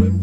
swim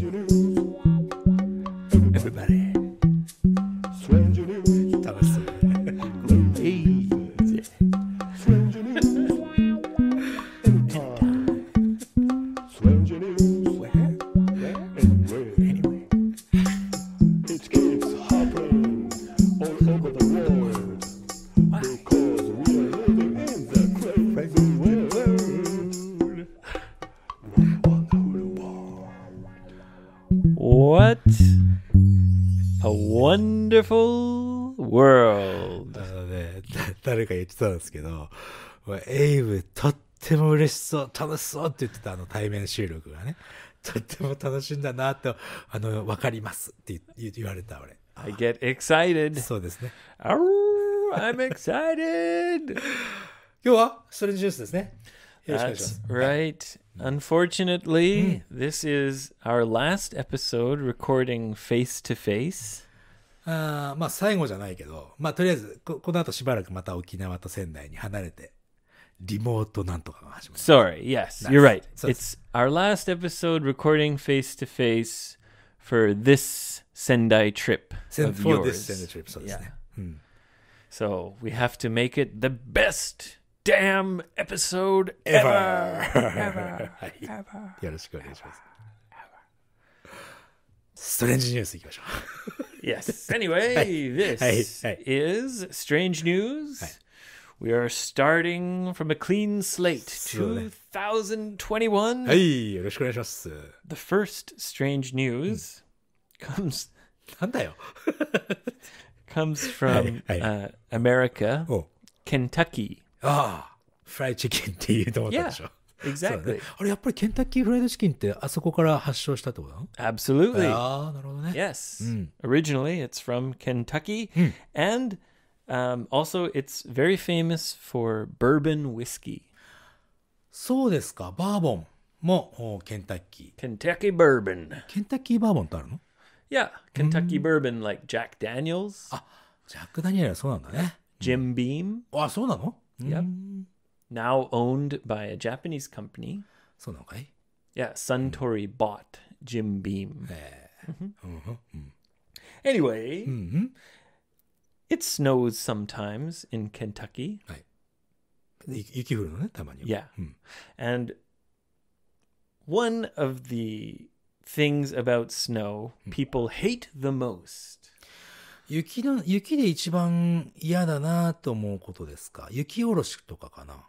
てたんですけど、エイブとっても嬉しそう、楽しそうって言ってたあの対面収録がね、とっても楽しんだなと、あの、わかりますって言われた俺。I get excited. そうですね。ある I'm excited! 今日はストレンジジュースですね。That's right. Unfortunately, this is our last episode recording face to face. あまあ最後じゃないけど、まあとりあえずこ、この後しばらくまた沖縄と仙台に離れて、リモートなんとかが始まる。Sorry, yes, you're right. It's our last episode recording face to face for this Sendai trip. Of for yours. this Sendai trip, そうですね。Yeah. うん So we have to make it the best damn episode ever. ever. ever. よろしくお願いします。strange news Yes. Anyway, this is Strange News. We are starting from a clean slate. そうね 2021. The first Strange News hmm. comes comes from Hey, hey. uh, America, おう oh. Kentucky. ああフライチキンって言うと思ったでしょ、ah, Exactly.、あれやっぱりケンタッキーフライドチキンってあそこから発祥したってことなの Absolutely. ああ、なるほどね。Yes.、うん、Originally, it's from Kentucky.、うん、and、um, also, it's very famous for bourbon whiskey. そうですか。バーボンもケンタッキー。ケンタッキーバーボン。ケンタッキーバーボンってあるの Yeah, Kentucky bourbon like Jack Daniels. あ、ジャック・ダニエルはそうなんだね。Jim Beam. あ、そうなの Yep. now owned by a Japanese company. そうなのかい Yeah, Suntory bought Jim Beam. ええ。うんふんうん mm-hmm. uh-huh, mm. Anyway, うんふん mm-hmm. it snows sometimes in Kentucky, はい。で雪雪降るのね、たまには。Yeah. Hmm. and one of the things about snow hmm. people hate the most. 雪の、雪で一番嫌だなと思うことですか雪下ろしとかかな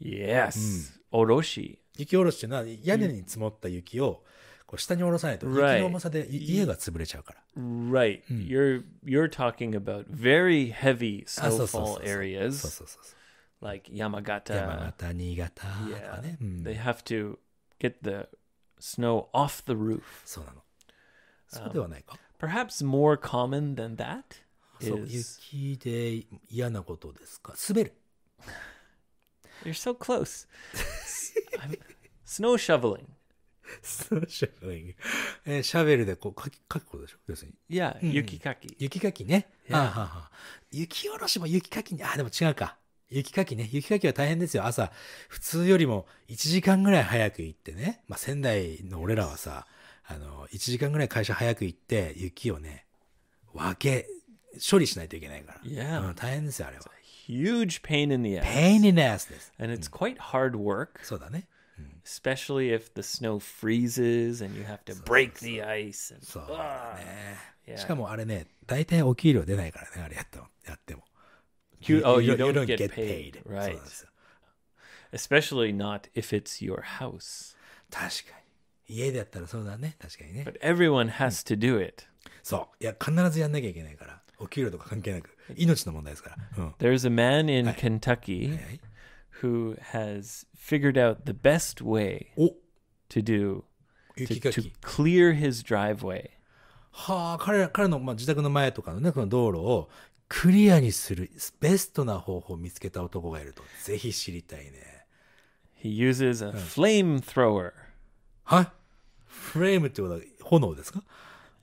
Yes. おろし。雪下ろしっていうのは屋根に積もった雪をこう下に下ろさないと雪の重さで家が潰れちゃうから。Right. You're you're talking about very heavy そうそうそう snowfall そう areas そうそうそう。like Yamagata. 山形、新潟とか Yeah. ね。They have to get the snow off the roof. そうなの。そうではないか。Perhaps more common than that そう is 雪で嫌なことですか。滑る。You're so close. I'm- snow shoveling. スノーシャベリング。えーシャベルでこう、かき、かくことでしょ要するに。いや、a h h 雪かきね。Yeah. あはあは雪下ろしも雪かきに、あ、でも違うか。雪かきね。雪かきは大変ですよ。朝、普通よりも1時間ぐらい早く行ってね。まあ、仙台の俺らはさ、あの、1時間ぐらい会社早く行って、雪をね、分け、処理しないといけないから。Yeah. うん、大変ですよ、あれは。huge pain in the ass. Pain in the ass And it's mm. quite hard work, eh? mm. especially if the snow freezes and you have to break the ice. And, そうだね。しかもあれね、大体お給料出ないからね、あれやっても。やっても You- oh, you don't get paid. Right. especially not if it's your house. But everyone has to do it. So, そう。いや、必ずやんなきゃいけないから。お給料とか関係なく命の問題ですから、うん、There's a man in、Kentucky、はい、who has figured out the best way to do to, to clear his driveway はあ彼彼の、まあ、自宅の前とかのねこの道路をクリアにするベストな方法を見つけた男がいるとぜひ知りたいね He uses a flamethrower、うん、はいフレームってことは炎ですか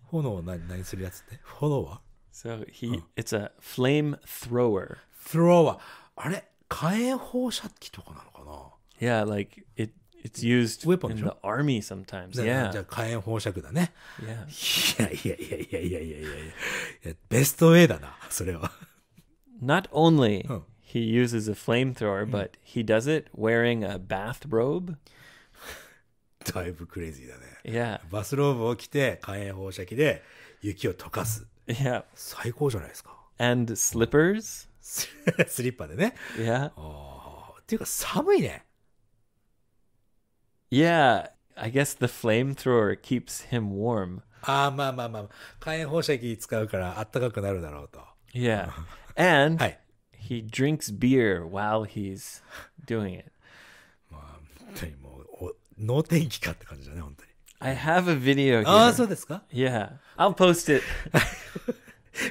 炎は何何するやつって炎は So he, it's a flame thrower. Thrower. あれ火炎放射器とかなのかな Yeah, like it it's used Weapon in でし the ょ army sometimes. じゃあ Yeah. じゃあ火炎放射器だね。Yeah. いやいやいやいやいやいやいやいや。ベストウェイだな、それは。Not only he uses a flamethrower, but he does it wearing a bathrobe. だいぶクレイジーだね。Yeah. バスローブを着て火炎放射器で雪を溶かす。Yeah. 最高じゃないですか。And slippers? スリッパでね。Yeah. Oh, っていうか寒いね。Yeah. I guess the flamethrower keeps him warm. ああ、まあまあまあ。火炎放射器使うからあったかくなるだろうと。Yeah. And はい。he drinks beer while he's doing it. まあ、本当にもう、お能天気かって感じだね、本当に。I have a video ああ、here. そうですか Yeah. I'll post it.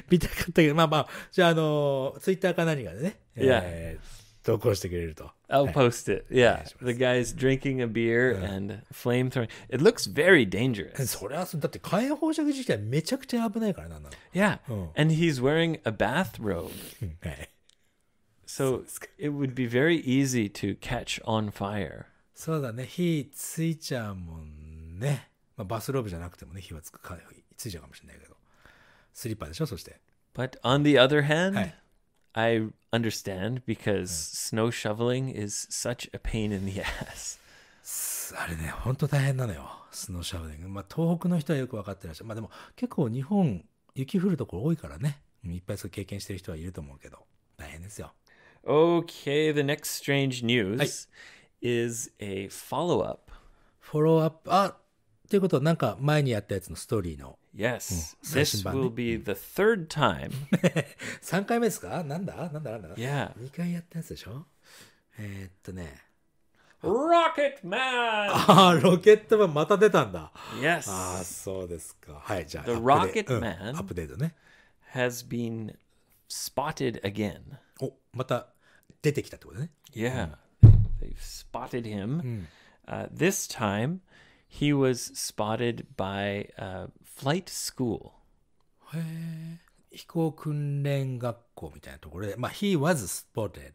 見たかったけど、まあまあ、じゃあ、あの、ツイッターか何かでね、Yeah. えー投稿してくれると。I'll post it. Yeah. The guy's drinking a beer and flame throwing. It looks very dangerous. それは、だって解放射器自体めちゃくちゃ危ないからな、な Yeah. And he's wearing a bathrobe. So it would be very easy to catch on fire. そうだね、火ついちゃうもんね。まあ、バスローブじゃなくてもね、火はつくついちゃうかもしれないスリッパでしょそして。But on the other hand,、はい、I understand because snow shoveling is such a pain in the ass. あれね、本当大変なのよ、スノーシャブリング。まあ、東北の人はよく分かってらっしゃる。まあでも、結構日本、雪降るところ多いからね。いっぱいそう経験してる人はいると思うけど、大変ですよ。Okay, the next strange news、is a follow up. フォローアップ。あっていうことは、なんか前にやったやつのストーリーの Yes, hmm. this will be the third time. Yeah. Rocket Man! Yes. ああ、そうですか。はい、じゃあ。The Rocket Has been spotted again. they have spotted him. Hmm. uh, this time, he was spotted by uh, flight school. へえ。飛行訓練学校みたいなところで、まあ、he was spotted.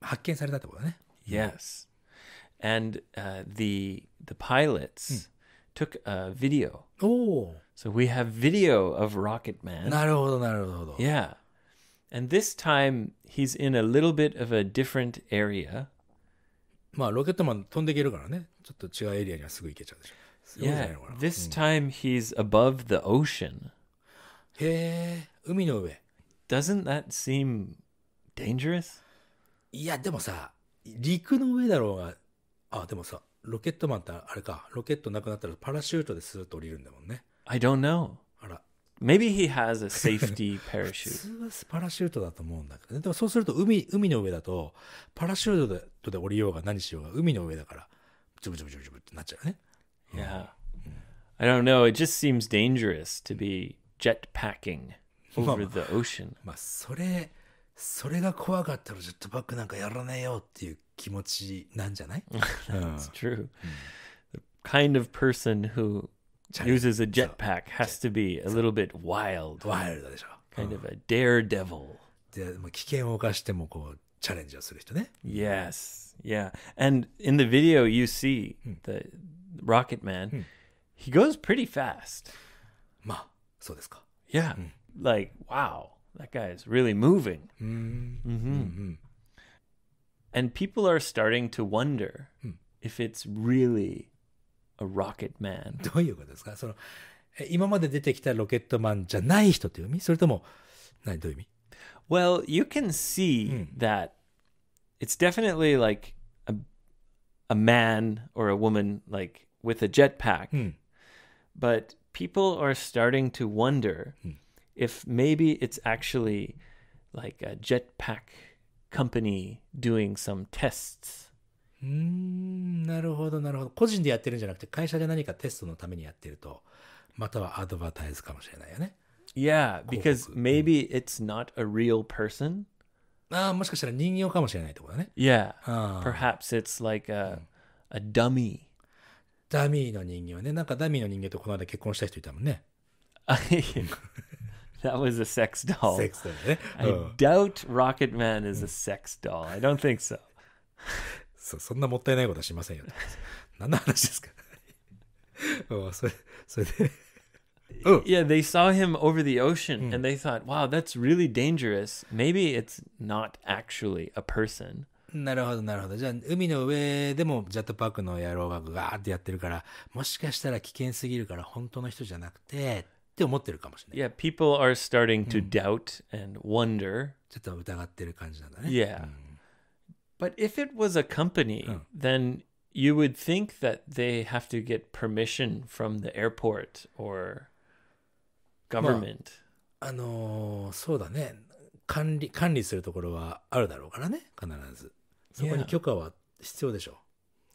発見されたってことね。Yes. And uh, the, the pilots hmm. a video. おお。So oh. we have video of Rocket Man. なるほど、なるほど。Yeah. And this time he's in a little bit of a different area. まあ、ロケットマン飛んでいけるからね。ちょっと違うエリアにはすぐ行けちゃうでしょ。yeah, this time he's above the ocean. へえ、海の上。Doesn't that seem dangerous? いや、でもさ、陸の上だろうが、あ、でもさ、ロケットマンってあれか、ロケットなくなったらパラシュートでスーッと降りるんだもんね。I don't know. あら。Maybe he has a safety parachute. 通はパラシュートだと思うんだけどでもそうすると海、海の上だと、パラシュートで降りようが何しようが海の上だから、ジョブジョブジョブジョブってなっちゃうよね。Yeah. I don't know. It just seems dangerous to be jetpacking over the ocean. まあそれそれが怖かったらジェットパックなんかやらねえよっていう気持ちなんじゃない That's uh. true. Hmm. The kind of person who uses a jetpack has to be a little bit wild. ワイルドでしょ。Kind of hmm. a daredevil. で、まあ、危険を冒してもこうチャレンジをする人ね。Yes. Yeah. And in the video you see hmm. the Rocket Man, hmm. he goes pretty fast. Ma, so desu Yeah. Hmm. Like, wow, that guy is really moving. Hmm. Mm-hmm. Mm-hmm. And people are starting to wonder if it's really a rocket man. どういうことですかその今まで出てきたロケットマンじゃない人という意味それとも何どういう意味 Well, you can see that it's definitely like a man or a woman like with a jetpack. Hmm. But people are starting to wonder hmm. if maybe it's actually like a jetpack company doing some tests. うんなるほどなるほど個人でやってるんじゃなくて会社で何かテストのためにやってるとまたはアドバタイズかもしれないよね hmm, Yeah because maybe it's not a real person ああ、もしかしたら人形かもしれないってことだね。Yeah. あ Perhaps it's like a a dummy. ダミーの人形ね。なんかダミーの人形とこの間結婚した人いたもんね。that was a sex doll. セックスだよね。I doubt Rocket Man is a sex doll. I don't think so. そそんなもったいないことはしませんよ。何の話ですかう それ、それで Ooh. Yeah, they saw him over the ocean mm. and they thought, wow, that's really dangerous. Maybe it's not actually a person. Yeah, people are starting to hmm. doubt and wonder. ちょっと疑ってる感じなんだね。Yeah.、うん、But hmm. if it was a company,、うん、then hmm. you would think that they have to get permission from the airport or government、まあ、あのー、そうだね管理管理するところはあるだろうからね必ずそこに許可は必要でしょ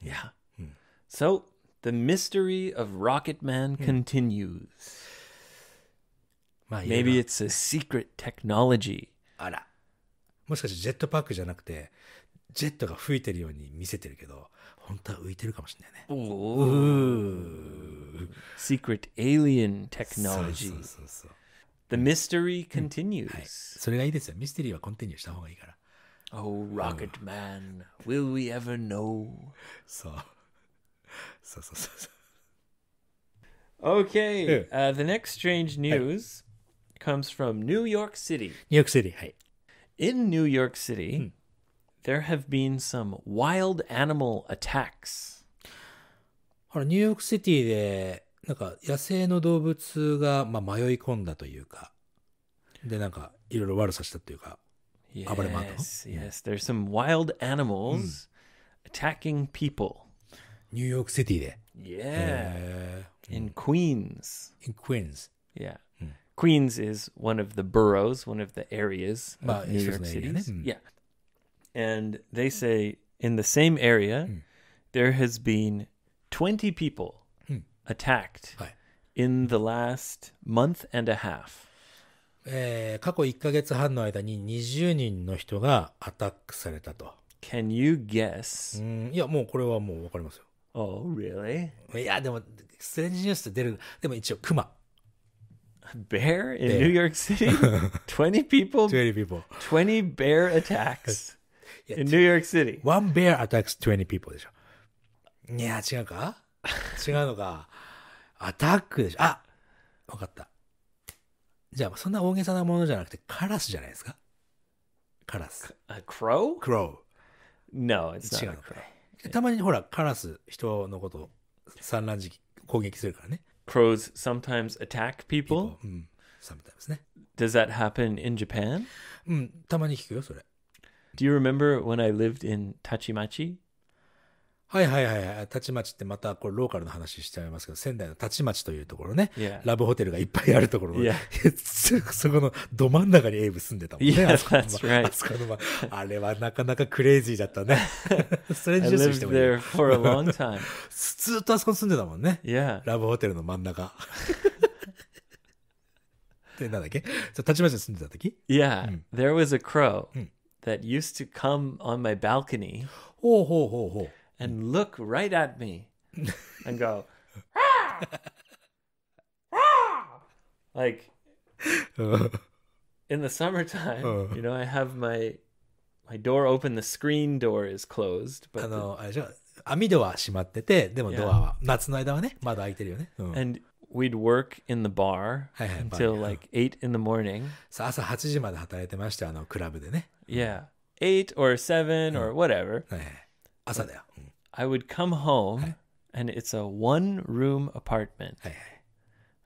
う Yeah、うん、So the mystery of Rocket Man continues、まあ、Maybe it's a secret technology あらもしかしてジェットパックじゃなくてジェットが吹いてるように見せてるけど本当は浮いてるかもしれないね。Ooh. Secret alien technology. mystery はい。continues. Rocket Man, will we ever know? uh, the next strange news comes from New York City. ニューヨークシティ、はい。In New York City, hmm there have been some wild animal attacks. あのニューヨークシティでなんか野生の動物が、まあ、迷い込んだというかでなんかいろいろ悪さしたというか Yes, 暴れ回ったの yes. There's some wild animals attacking people. ニューヨークシティで Yeah. え In Queens. In Queens Yeah. Hmm. Queens is one of the boroughs, one of the areas of Well, New York City. Hmm. Yeah and they say in the same area mm. there has been 20 people mm. attacked in the last month and a half. えー過去1ヶ月半の間に20人の人がアタックされたと。Can eh, you う guess? ん、いや、もうこれはもうわかりますよ。Oh, really? いや、でも、ストレンジニュースって出る。でも一応、クマ。A bear in New York City? 20 people, 20 people. 20 bear attacks. In New York City. One bear attacks 20 people でしょ。いや、違うか違うのか。アタックでしょ。あわかった。じゃあ、そんな大げさなものじゃなくて、カラスじゃないですかカラス。Crow? Crow. No, it's not 違うのか。たまにほら、カラス、人のことを産卵時期攻撃するからね。Crows sometimes attack people? people うん、sometimes ね。Does that happen in Japan? うん、たまに聞くよ、それ。Do you remember when I lived in Tachimachi? はいはいはいはい。立ちちってまたこれローカルの話しちゃいますけど、仙台の立ちちというところね。Yeah. ラブホテルがいっぱいあるところ。Yeah. そこのど真ん中にエイブ住んでたもんね。Yeah, あそあれはなかなかクレイジーだったね。それにしてもいい。ずっとあそこ住んでたもんね。Yeah. ラブホテルの真ん中。で、なんだっけ立ち町ち住んでた時 ?Yeah.、うん、there was a crow.、うん that used to come on my balcony oh, oh, oh, oh. and look right at me and go, ah! Ah! like in the summertime, uh. you know, I have my my door open, the screen door is closed, but あの、あれじゃ、網戸は閉まってて、でもドアは、yeah. 夏の間はね、まだ開いてるよね。うん、and we'd work in the bar until like 8 in the morning. 朝8時まで働いてました、あのクラブでね。yeah, eight or seven or hmm. whatever. Eh, mm. I would come home, eh. and it's a one room apartment. Eh.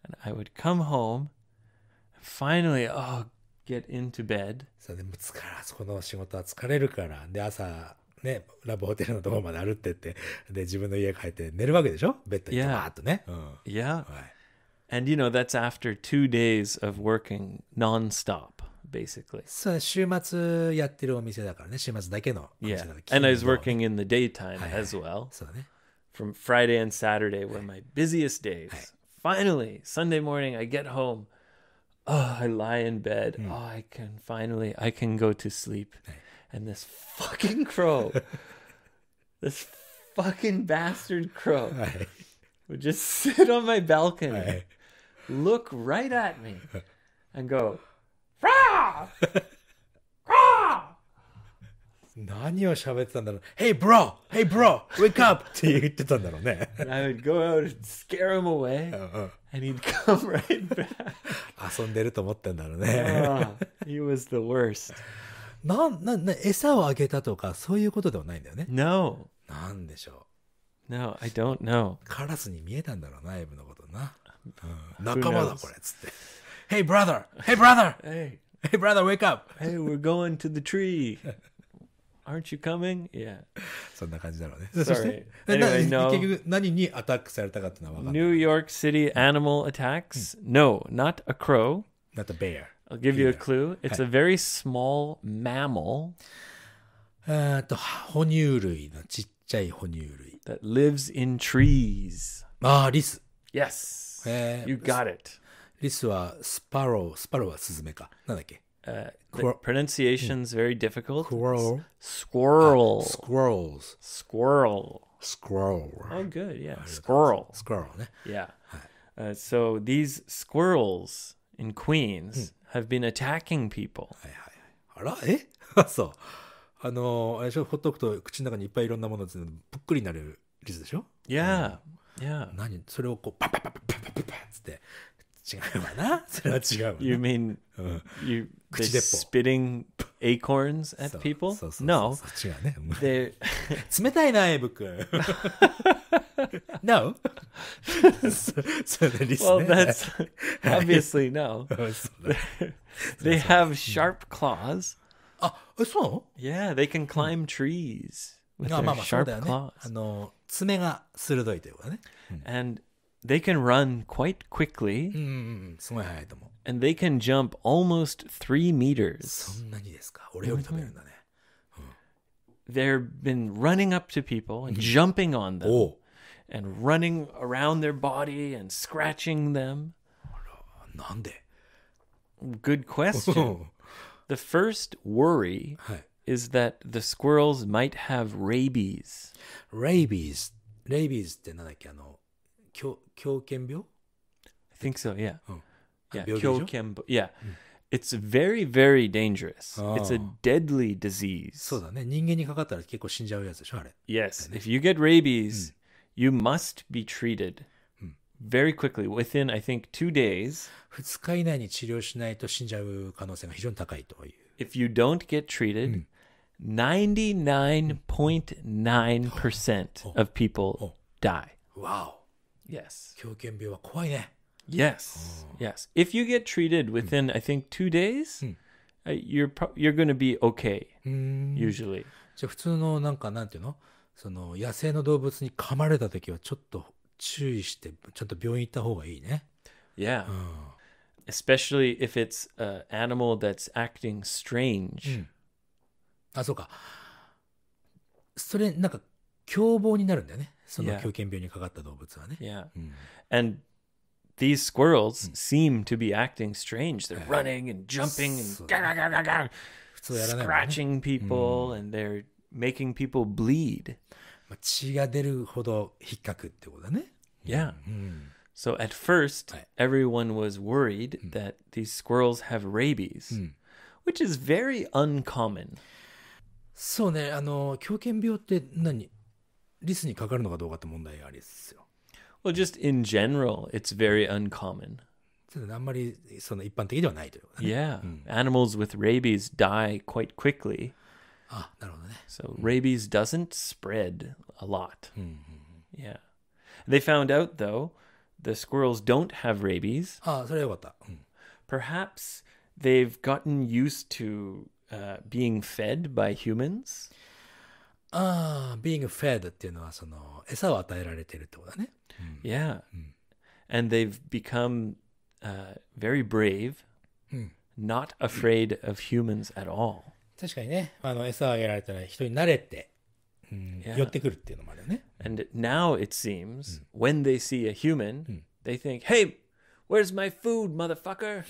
And I would come home, finally, oh, get into bed. So Yeah. はい And you know, that's after two days of working nonstop basically. Yeah, And I was working in the daytime as well. from Friday and Saturday were my busiest days. Finally, Sunday morning, I get home. Oh, I lie in bed. Oh, I can finally, I can go to sleep. And this fucking crow, this fucking bastard crow would just sit on my balcony, look right at me, and go, 何を喋ってたんだろう Hey bro! Hey bro! Wake up! って言ってたんだろうね。I would go out and scare him away うんうん and he'd come right back. 遊んでると思ったんだろうね。Ah, he was the worst. なん、なん、な餌をあげたとか、そういうことではないんだよね。No, なんでしょ no, I don't know. う。カラスに見えたんだろうな、エブのことな。うん、仲間だ、これ、つって。Hey, brother. Hey, brother. hey. Hey, brother, wake up. hey, we're going to the tree. Aren't you coming? Yeah. Anyway, no. 結局何にアタックされたかっていうのは分かんない。New York City animal attacks? Hmm. No, not a crow. Not a bear. I'll give you a clue. It's a very small mammal えーっと、哺乳類のちっちゃい哺乳類。that uh, lives in trees. ああ、リス。Yes. Ah, eh, You got it. リスはスパロスパロはスズメか。なんだっけ、uh, t h ?Pronunciation s very difficult. Squirrel. Squirrel. Squirrel. s q u i r r ね。Yeah.、Uh, s these squirrels in Queens have been attacking people. はいはいはい。あらえそう。あの、あれしょ、ほっとくと口の中にいっぱいいろんなものをぷっくりになれるリスでしょうん、yeah. 何それをこう、パッパッパッパッパッパ You mean you they're spitting acorns at people? No. そうそう違うねうん They're 冷たいなエイブ君 No? well that's obviously no. They have sharp claws. あえそうなの Yeah, they can climb trees with their sharp だよね claws. あの爪が鋭いということね they can run quite quickly. and they can jump almost three meters. many, ですか。have been running up to people and mm-hmm. jumping on them oh. and running around their body and scratching them. Good question. Oh. the first worry is that the squirrels might have rabies. Rabies. Rabies ってなんだっけあの Kyo, I think so, yeah. Oh. Yeah, Yeah. Hmm. It's very, very dangerous. Ah. It's a deadly disease. Yes. If you get rabies, hmm. you must be treated hmm. very quickly within, I think, two days. If you don't get treated, 99.9% of people oh. die. Wow. Yes. 狂犬病は怖いね。Yes. Yes. If you get treated within, I think, two days, uh, you're you're going to be okay うん usually. じゃあ普通のなんかなんていうのその野生の動物に噛まれた時はちょっと注意してちょっと病院行った方がいいね。Yeah. うん。Especially if it's an animal that's acting strange. あそうか。それなんか凶暴になるんだよね。その狂犬病にかかった動物はね。Yeah. And these squirrels seem to be acting strange. They're running and jumping and gaga gaga gaga, scratching people and they're making people bleed. 血が出るほど引っかくってことだね。Yeah. So at first, everyone was worried that these squirrels have rabies, which is very uncommon. そうね、あの狂犬病って何リスにかかるのかどうかって問題ありですよ。Well, just in general, it's very uncommon. あんまりその一般的ではないということね。Yeah.、うん、Animals with rabies die quite quickly. あ、なるほどね。So rabies doesn't spread a lot. うんうん、うん、yeah. Hmm, hmm, hmm. They found out though the squirrels don't have rabies. あ、それはよかった。うん、Perhaps they've gotten used to uh, being fed by humans. ああ、being fed っていうのはその餌を与えられているってことだね。Yeah. And they've become uh, very brave, hmm. not afraid of humans at all. 確かにね、あの餌をあげられたら人に慣れて、うん、寄ってくるっていうのもあるよね。And now it seems, hmm. when they see a human, hmm. they think, hey, where's my food, motherfucker?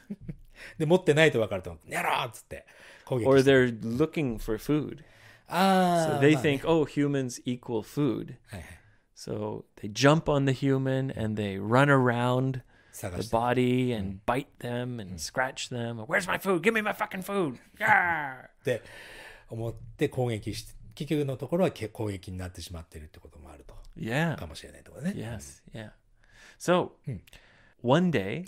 で、持ってないと分かると、やろうっつって攻撃して。Or they're looking for food. Ah, so they vale. think, oh, humans equal food. Uh-huh. So they jump on the human and they run around the body mm. and mm. bite them and mm. scratch them. Where's my food? Give me my fucking food! Yeah! って思って攻撃して、結局のところは攻撃になってしまっているってこともあると。Yeah. かもしれないとかね。Yes, yeah. So, one day,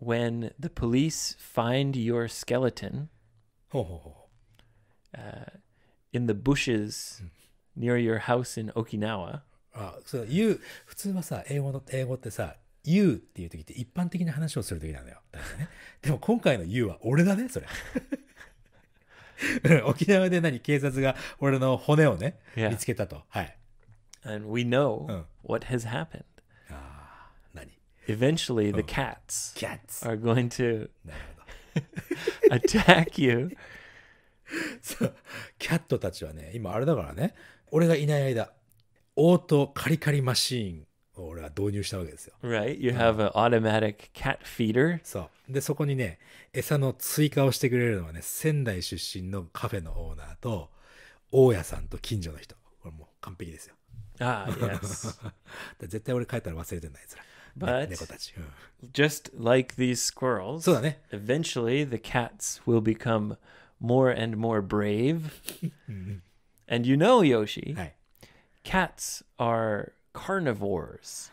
when the police find your skeleton, ほうほうほう。Uh, in the bushes near your house in Okinawa. あそう you 普通はさ英語の英語ってさ You っていう時って一般的な話をする時なんだよ。ね、でも今回の You は俺だね、それ。沖縄で何警察が俺の骨をね、Yeah. 見つけたと。はい。And we know、うん、what has happened. ああ何 Eventually, the cats, cats are going to attack you. そうキャットたちはね、今あれだからね、俺がいない間、オートカリカリマシーンを俺は導入したわけですよ。Right, you have an automatic cat feeder. そう。で、そこにね、餌の追加をしてくれるのはね、仙台出身のカフェのオーナーと、大家さんと近所の人。これもう完璧ですよ。yes. 絶対俺帰ったら忘れてないやつ But just like these squirrels, eventually the cats will become more and more brave. and you know, Yoshi, cats are carnivores.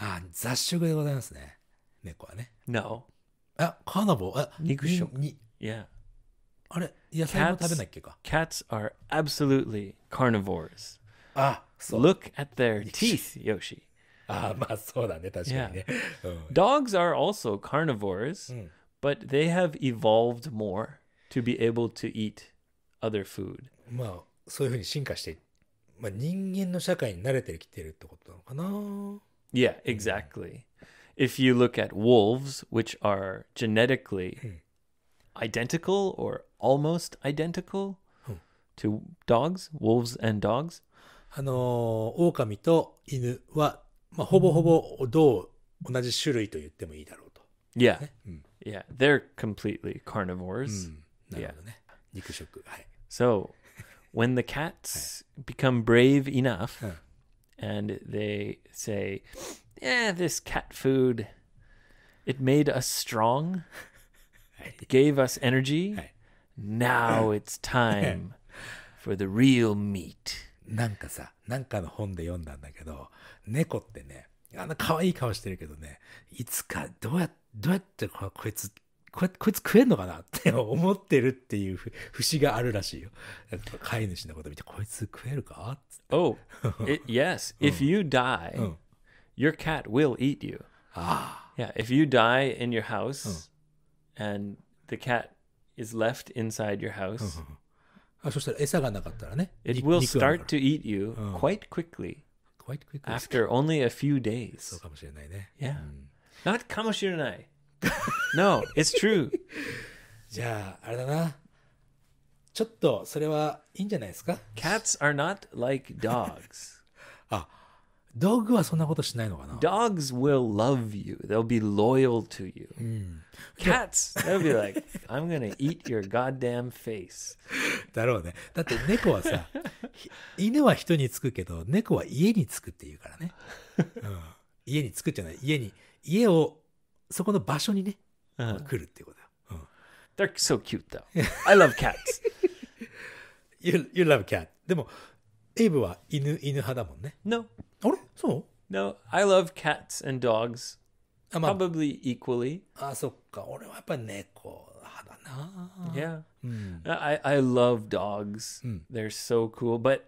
Ah, ah carnivore. あ、雑食でございますね。猫はね。No. Ah, あ、カーナボー。あ、肉食。に、yeah. Cats are absolutely carnivores. Ah, so. Look at their teeth, Yoshi. あ、まあそうだね、確かにね。Yeah. Ah, oh. Dogs are also carnivores, hmm. but they have evolved more to be able to eat other food. まあそういうふうに進化して、まあ、人間の社会に慣れてきてるってことなのかな Yeah, exactly. If you look at wolves, which are genetically hmm. identical or almost identical hmm. to dogs, wolves and dogs. あの狼と犬はまあほほほほ同同し種類と言ってもいいたろうと yeah hmm. Yeah, ね、うん、yeah, they're completely carnivores.、うんなるほどね。肉食。はい。So, when the cats become brave enough and they say, Yeah, this cat food, it made us strong, it gave us energy. Now it's time for the real meat. なんかさ、なんかの本で読んだんだけど、猫ってね、あの可愛い顔してるけどね、いつかどうやどうやってここいつここいつ食えんのかなって思ってるっていう節があるらしいよ。飼い主のこと見て、こいつ食えるかって。Oh, it, yes. If you die,、うん、your cat will eat you. Ah. Yeah, if you die in your house、うん、and the cat is left inside your house,、うん、あそしたら餌がなかったらね。It will start to eat you quite quickly. Quite quickly. After only a few days. そうかもしれないね。Yeah.、うん、Not かもしれない。No, it's true. じゃあ、あれだな。ちょっと、それはいいんじゃないですか Cats are not like dogs. あ、ドッグはそんなことしないのかな Dogs will love you. They'll be loyal to you.、うん、Cats, they'll be like, I'm gonna eat your goddamn face. だろうね。だって猫はさ、犬は人につくけど、猫は家につくって言うからね。うん、家につくじゃない。家に、家を、そこの場所にね、they are so cute though. I love cats. you, you love cat. でも、エイブは犬、犬派だもんね。No. あれそう ?No, I love cats and dogs. Ah, Probably equally. あ、そっか。俺はやっぱり猫派だな。Yeah.、うん、I, ah, hmm. I love dogs.、うん、They're hmm. so cool. But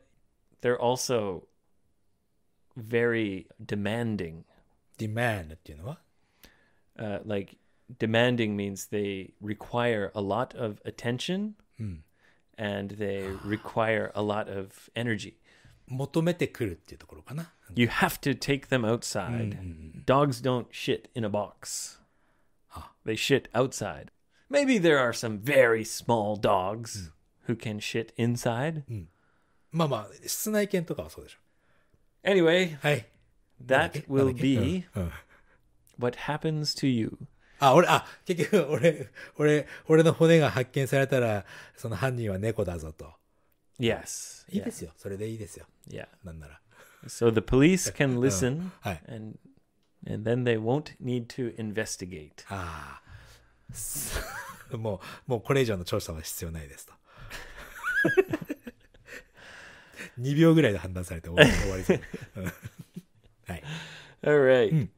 they're also very demanding. Demand っていうのは、uh, Like demanding means they require a lot of attention mm. and they require a lot of energy. You have to take them outside. Hmm, hmm, hmm, dogs do don't shit in a box. Ah. They shit outside. Maybe there are some very small dogs who can shit inside. うん。まあまあ、室内犬とかはそうでしょ。Anyway, that will be uh, uh. what happens to you. あ、俺、あ、結局、俺、俺、俺の骨が発見されたら、その犯人は猫だぞと。Yes. いいですよ。それでいいですよ。Yeah. なんなら。So the police can listen はい and, and then they won't need to investigate. ああ。もう、もうこれ以上の調査は必要ないですと。2秒ぐらいで判断されて終わりです。はい。All right.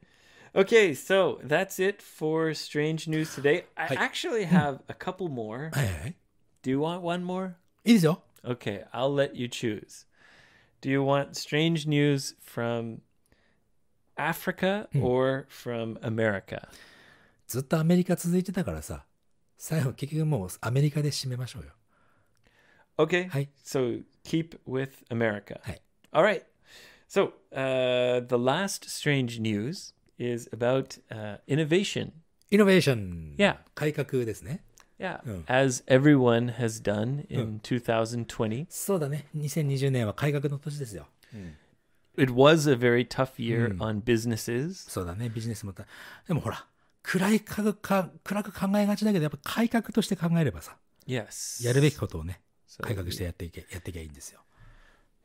Okay, so that's it for strange news today. I Hi. actually hmm. have a couple more. Do you want one more? Oh. Okay, i I'll let you choose. Do you want strange news from Africa hmm. or from America? ずっとアメリカ続いてたからさ、最後結局もうアメリカで締めましょうよ。Okay, はい。so keep with America. はい。All right. So, uh, the last strange news is about uh, innovation. Innovation. Yeah. 改革ですね。Yeah, as everyone has done in 2020. そうだね。2020年は改革の年ですよ。It was a very tough year on businesses. そうだね。ビジネスもた。でもほら、暗いかか暗く考えがちだけど、やっぱ改革として考えればさ、yes. やるべきことをね、改革してやっていけ、やっていけばいいんですよ。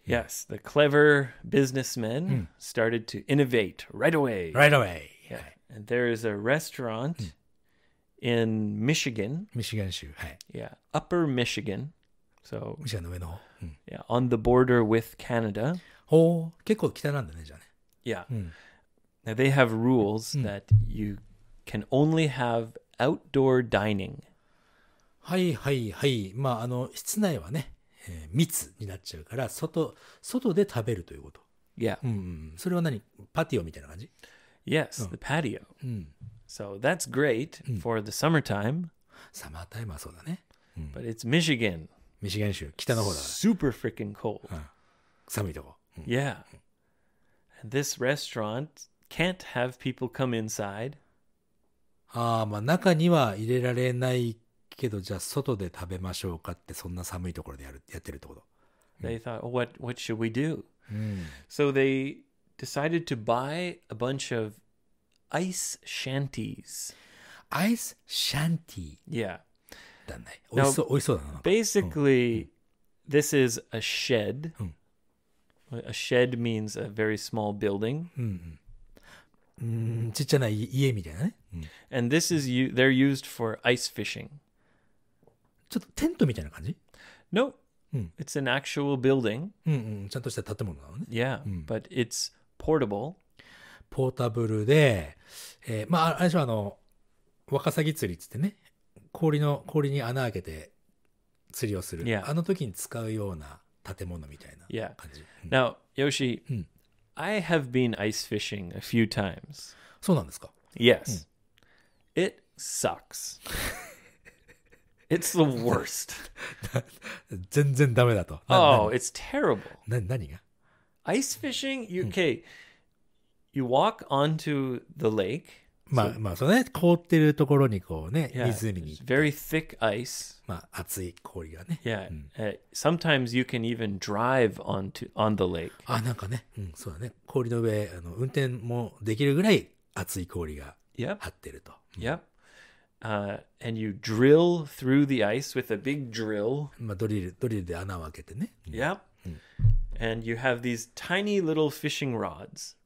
Yes, the clever businessmen mm. started to innovate right away. Right away. Yeah. And there is a restaurant mm. in Michigan. Michigan 州. Yeah, Upper Michigan. So, hmm. yeah, on the border with Canada. Oh, ほう、結構北なんだね、じゃあね。Yeah. Mm. Now they have rules hmm. that you can only have outdoor dining. はいはいはい。まあ、あの、室内はね、えー、密になっちゃうから外外で食べるということ。Yeah. うん、それは何パティオみたいな感じ Yes, the patio. うん。So that's great for the summertime. サマータイムはそうだね。But it's Michigan. ミシガン州、北の方だから。Super freaking cold. 寒いとこ。Yeah. This restaurant can't have people come inside. ああ、まあ中には入れられない They thought, what, what should we do? So they decided to buy a bunch of ice shanties. Ice shanty. Yeah. だね。美味しそう、美味しそうだな。Basically, mm, mm. this is a shed. Mm. A shed means a very small building. And this is, they're used for ice fishing. ちょっとテントみたいな感じ No. It's an actual building. うんうん、ちゃんとした建物なのね。Yeah. But it's portable. ポータブルで、えー、まあ、あれはしょ、あの、ワカサギ釣りっつってね、氷の、氷に穴開けて釣りをする。Yeah. あの時に使うような建物みたいな Yeah. 感じ。うん Now, Yoshi, うん。I have been ice fishing a few times. そうなんですか Yes. It sucks. It's the worst. Oh, it's terrible. Ice fishing, you, hmm. okay, you walk onto the lake. まあまあ、そうね、凍ってるところにこうね、Yeah, Very thick ice. まあ、熱い氷がね。Yeah. Uh, sometimes you can even drive onto on the lake. あ、なんかね、うん、そうだね。氷の上、あの運転もできるぐらい熱い氷が Yep uh, and you drill through the ice with a big drill. まあ、ドリル、ドリルで穴を開けてね。Yep. And you have these tiny little fishing rods.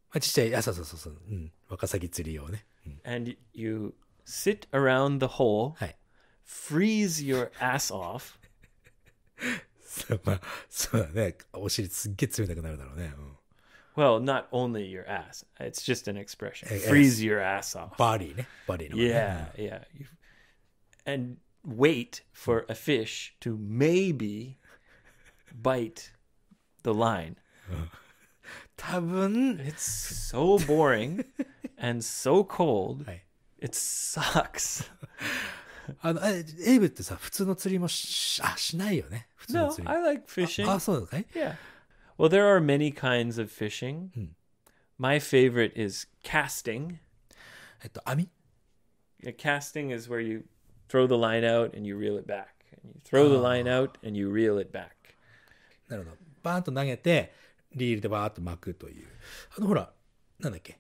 and you sit around the hole, freeze your ass off. まあ、そうだね。お尻すっげえ冷たくなるだろうね。うん well, not only your ass. It's just an expression. Hey, Freeze your ass off. Body, body. No yeah, yeah, yeah. And wait for a fish to maybe bite the line. It's so boring and so cold. It sucks. あの、エイブってさ、普通の釣りもし、あ、しないよね。普通の釣り。No, eh, I like fishing. あ、あそうだね。Yeah. Ah, ah, well, there are many kinds of fishing. Hmm. My favorite is casting. えっと、網 A casting is where you throw the line out and you reel it back. And you throw the ah. line out and you reel it back. なるほど。バーンと投げて、リールでバーンと巻くという。あの、ほら、なんだっけ。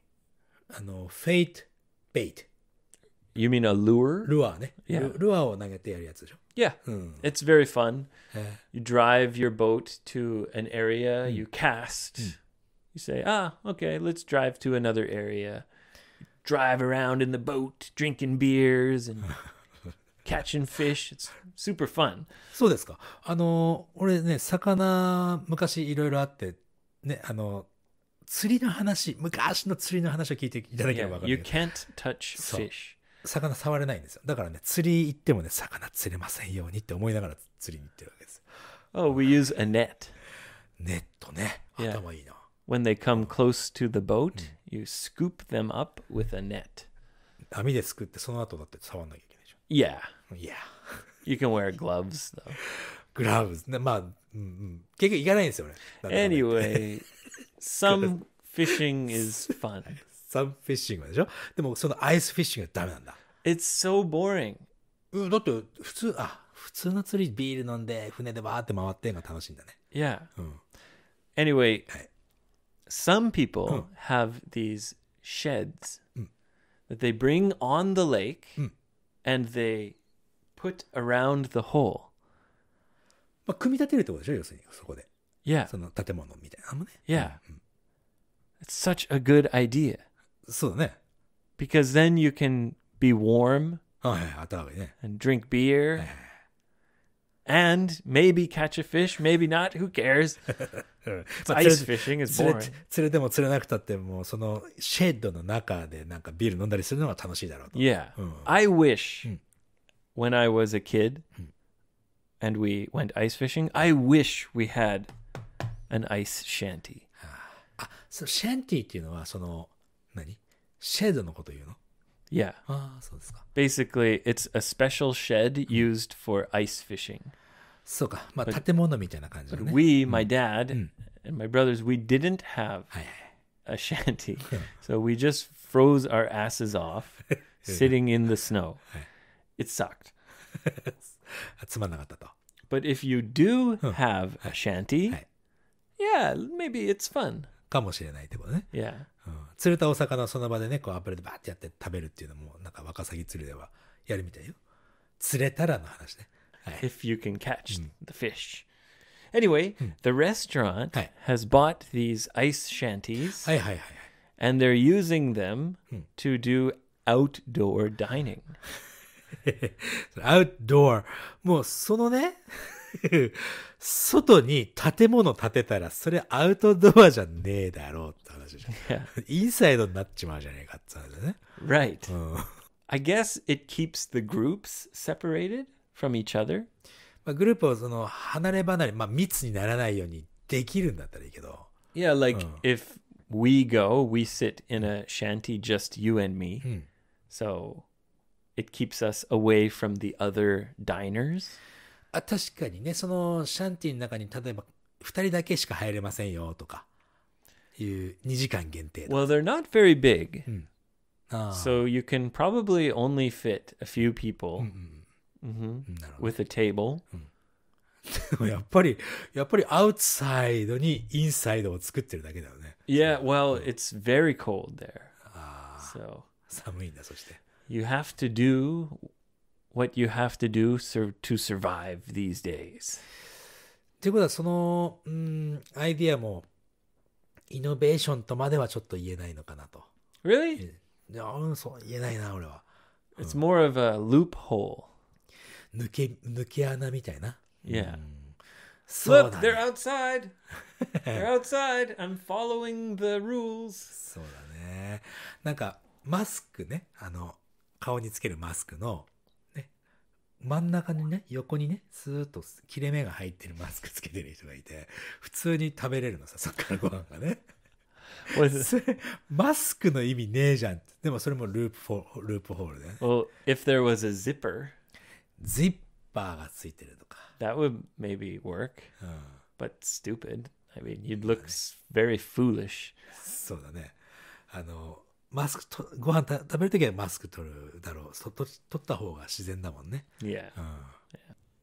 あの、フェイト、ベイト。You mean a lure? ルアーね。Yeah. ルルアーを投げてやるやつでしょ。yeah, mm. it's very fun. Yeah. You drive your boat to an area, mm. you cast, mm. you say, ah, okay, let's drive to another area. drive around in the boat, drinking beers and catching fish. It's super fun. そうですか。あの、俺ね、魚、昔いろいろあって、ね、あの、釣りの話、昔の釣りの話を聞いていただければわかる。Yeah, you can't touch fish. 魚触れないんですよだからね釣り行ってもね魚釣れませんようにって思いながら釣りに行ってるわけです Oh we use a net ネットね頭いいな、When they come close to the boat、you scoop them up with a net 網ですくってその後だって触んなきゃいけないでしょ Yeah いや you can wear gloves though グラブねまあ、うんうん、結局行かないんですよね Anyway some fishing is fun It's so boring. うん、だって普通、あ、普通の釣りビール飲んで船でバーって回ってんのが楽しいんだね。Yeah.、うん、anyway,、はい、some people、have these sheds、that they bring on the lake、and they put around the hole. まあ、組み立てるってことでしょ要するにそこで。Yeah. その建物みたいなのもね。Yeah.、うん、It's such a good idea. そうだね。because then you can be warm はいはい、暖かいね。and drink beer and maybe catch a fish, maybe not, who cares? Ice fishing is 釣れ boring. 釣れても釣れなくたってもうそのシェッドの中でなんかビール飲んだりするのが楽しいだろうと。Yeah. I wish when I was a kid and we went ice fishing, I wish we had an ice shanty. あ、そのシャンティっていうのはその何シェードのこと言うの Yeah. ああ、そうですか。Basically, it's a special shed mm-hmm. used for ice fishing. そうか。まあ、建物みたいな感じだ But we, mm. my dad, mm. and my brothers, we didn't have はいはい。a shanty. so we just froze our asses off sitting in the snow. It sucked. But if you do have a shanty, yeah, maybe it's fun. かもしれないってことね。Yeah. Mm. 釣れたお魚その場でね、こうアプ油でバーってやって食べるっていうのも、なんかワカサギ釣りではやるみたいよ。釣れたらの話ね。はい、If you can catch the fish. Anyway, the restaurant has bought these ice shanties. はいはいはい And they're using them to do outdoor dining. outdoor. もうそのね外に建物建てたら、それアウトドアじゃねえだろうって話じゃん。インサイドになっちまうじゃねえかって話だね。Right.、うん、I guess it keeps the groups separated from each other. まあグループをその離れ離れ、まあ密にならないようにできるんだったらいいけど。Yeah, like、うん、if we go, we sit in a shanty just you and me.、うん、so it keeps us away from the other diners. あ確かにね、そのシャンティの中に例えば2人だけしか入れませんよとかいう2時間限定。Well, they're not very big.、うん、so you can probably only fit a few people、with a table.、うんやっぱり、やっぱりアウトサイドにインサイドを作ってるだけだよね。Yeah, well, it's very cold there. So, 寒いんだ、そして。You have to do what you have to do to survive these days. ということは、その、うん、アイディアも、イノベーションとまではちょっと言えないのかなと。Really? いや、そう言えないな、俺は。It's more of a loophole. 抜け、抜け穴みたいな。Yeah.、うん、そうだ、ね。Look, they're outside! they're outside! I'm following the rules! そうだね。なんか、マスクね。あの、顔につけるマスクの、真ん中にね、横にね、スーッと切れ目が入ってるマスクつけてる人がいて、普通に食べれるのさ、そっからご飯がね。俺それ、マスクの意味ねえじゃん。でもそれもループフォループホールで、ね。Well, if there was a zipper. ジッパーがついてるとか。That would maybe work.、うん、but stupid. I mean, you'd look very foolish. そうだね。あの、マスクとご飯た食べる時はマスク取るだろうと取った方が自然だもんね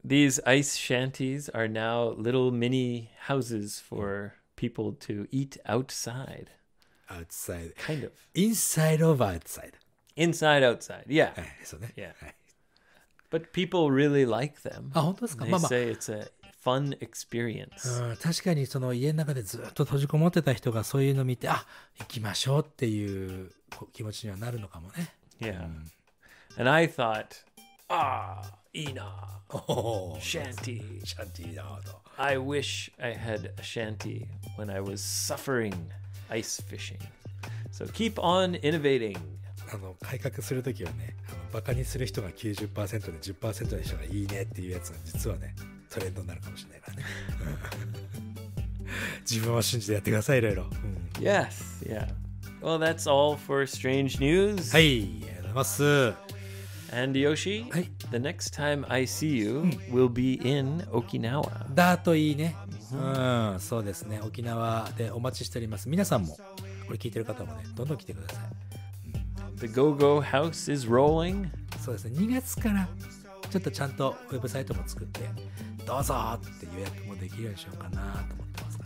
These ice shanties are now little mini houses for people to eat outside. Outside. Kind of. Inside of outside. Inside, outside. Yeah. はい、そうね。Yeah. Eh, eh. But people really like them. あ、本当ですか ah, They まあまあ。say it's a fun experience. うん、確かにその家の中でずっと閉じこもってた人がそういうの見て、あ行きましょうっていう気持ちにはなるのかもね。Yeah.、うん、And I thought, ああ、いいな。シャンティ。シャンティほど。I wish I had a shanty when I was suffering ice fishing. So keep on innovating. あの改革するときはねあのバカにする人が90%で10%の人がいいねっていうやつが実はねトレンドになるかもしれないからね自分を信じてやってくださいいろいろ、うん、Yes yeah Well that's all for strange news はいありがとうございます And Yoshi, the next time I see you will be in Okinawa. だといいね。うん、そうですね。沖縄でお待ちしております。皆さんも、これ聞いてる方もね、どんどん来てください。The GoGo House is rolling. そうですね。2月からちょっとちゃんとウェブサイトも作って、どうぞって予約もできるようにしようかなと思ってますか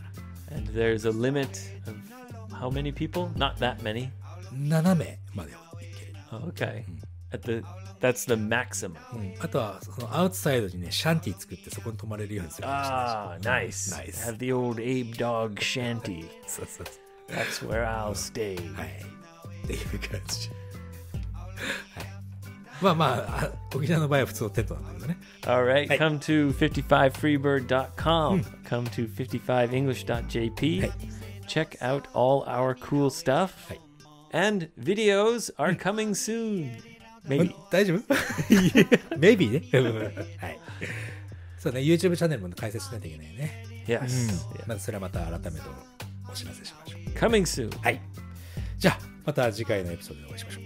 ら。And there's a limit of how many people? Not that many? Okay. Mm. the That's the maximum. Mm. あとはそのアウトサイドにね、シャンティ作ってそこに泊まれるようにする。ああ、nice. Mm. nice. Have the old Abe dog shanty. そうそうそう。That's where I'll stay. はい。っていう感じ。はい。まあまあ、沖縄の場合は普通のテントなんだけどね。Alright, come to 55freebird.com, come to 55english.jp, check out all our cool stuff, and videos are coming soon. Maybe. 大丈夫 ?Maybe ね。はい。そうね、YouTube チャンネルも開設しないといけないね。Yes. まずそれはまた改めてお知らせしましょう。Coming soon. はい。じゃあ、また次回のエピソードでお会いしましょう。